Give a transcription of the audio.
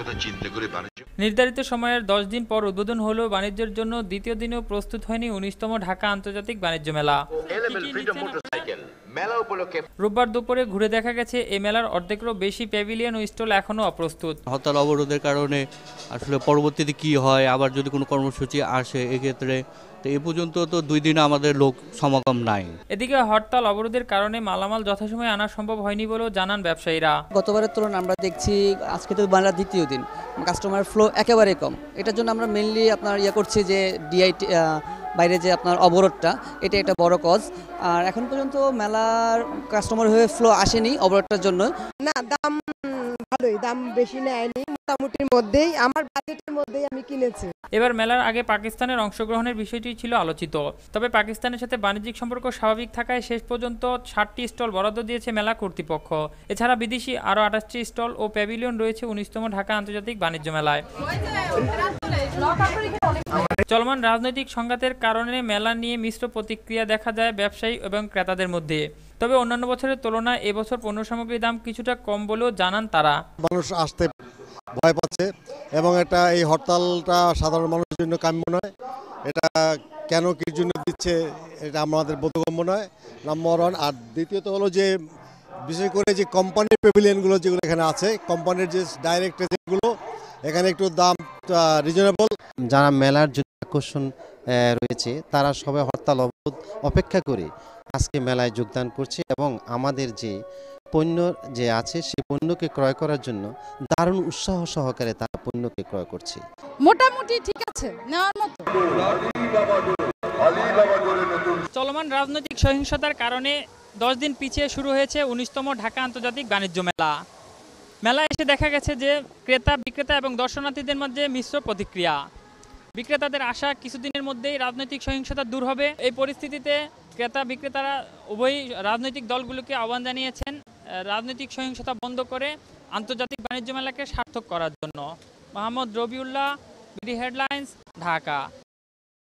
কথা চিন্তা করে বাণিজ্য নির্ধারিত সময়ের দশ দিন পর উদ্বোধন হলো বাণিজ্যের জন্য দ্বিতীয় দিনেও প্রস্তুত হয়নি উনিশতম ঢাকা আন্তর্জাতিক বাণিজ্য মেলা রোববার দুপুরে ঘুরে দেখা গেছে এ মেলার অর্ধেকেরও বেশি প্যাভিলিয়ন ও স্টল এখনও অপ্রস্তুত হরতাল অবরোধের কারণে আসলে পরবর্তীতে কি হয় আবার যদি কোনো কর্মসূচি আসে এক্ষেত্রে তো এ পর্যন্ত তো দুই দিন আমাদের লোক সমাগম নাই এদিকে হরতাল অবরোধের কারণে মালামাল যথাসময়ে আনা সম্ভব হয়নি বলেও জানান ব্যবসায়ীরা গতবারের তুলনায় আমরা দেখছি আজকে তো বাংলা দ্বিতীয় দিন কাস্টমার ফ্লো একেবারে কম এটার জন্য আমরা মেনলি আপনার ইয়ে করছি যে ডিআইটি বাইরে যে আপনার অবরোধটা এটা একটা বড় কজ আর এখন পর্যন্ত মেলার কাস্টমার হয়ে ফ্লো আসেনি অবরোধটার জন্য না দাম ভালোই দাম বেশি নেয়নি মোটামুটির মধ্যেই আমার বাজেটের মধ্যেই আমি কিনেছি এবার মেলার আগে পাকিস্তানের অংশগ্রহণের বিষয়টি ছিল আলোচিত তবে পাকিস্তানের সাথে বাণিজ্যিক সম্পর্ক স্বাভাবিক থাকায় শেষ পর্যন্ত ষাটটি স্টল বরাদ্দ দিয়েছে মেলা কর্তৃপক্ষ এছাড়া বিদেশি আরও আঠাশটি স্টল ও প্যাভিলিয়ন রয়েছে উনিশতম ঢাকা আন্তর্জাতিক বাণিজ্য মেলায় চলমান রাজনৈতিক সংঘাতের কারণে মেলা নিয়ে মিশ্র প্রতিক্রিয়া দেখা যায় ব্যবসায়ী এবং ক্রেতাদের মধ্যে তবে অন্যান্য বছরের তুলনায় এবছর পণ্য সামগ্রীর দাম কিছুটা কম বলেও জানান তারা মানুষ আসতে ভয় পাচ্ছে এবং এটা এই হরতালটা সাধারণ মানুষের জন্য কাম্য নয় এটা কেন কি জন্য দিচ্ছে এটা আমাদের বোধগম্য নয় নম্বর ওয়ান আর দ্বিতীয়ত হলো যে বিশেষ করে যে কোম্পানির পেভিলিয়নগুলো যেগুলো এখানে আছে কোম্পানির যে ডাইরেক্ট এখানে একটু দাম রিজনেবল যারা মেলার জন্য আকর্ষণ রয়েছে তারা সবাই হরতাল অবরোধ অপেক্ষা করে আজকে মেলায় যোগদান করছে এবং আমাদের যে পণ্য যে আছে সেই পণ্যকে ক্রয় করার জন্য দারুণ উৎসাহ সহকারে তারা পণ্যকে ক্রয় করছে মোটামুটি ঠিক আছে চলমান রাজনৈতিক সহিংসতার কারণে দশ দিন পিছিয়ে শুরু হয়েছে উনিশতম ঢাকা আন্তর্জাতিক বাণিজ্য মেলা মেলায় এসে দেখা গেছে যে ক্রেতা বিক্রেতা এবং দর্শনার্থীদের মধ্যে মিশ্র প্রতিক্রিয়া বিক্রেতাদের আশা কিছুদিনের মধ্যেই রাজনৈতিক সহিংসতা দূর হবে এই পরিস্থিতিতে ক্রেতা বিক্রেতারা উভয়ই রাজনৈতিক দলগুলোকে আহ্বান জানিয়েছেন রাজনৈতিক সহিংসতা বন্ধ করে আন্তর্জাতিক বাণিজ্য মেলাকে সার্থক করার জন্য মোহাম্মদ রবিউল্লাহ বিডি হেডলাইন্স ঢাকা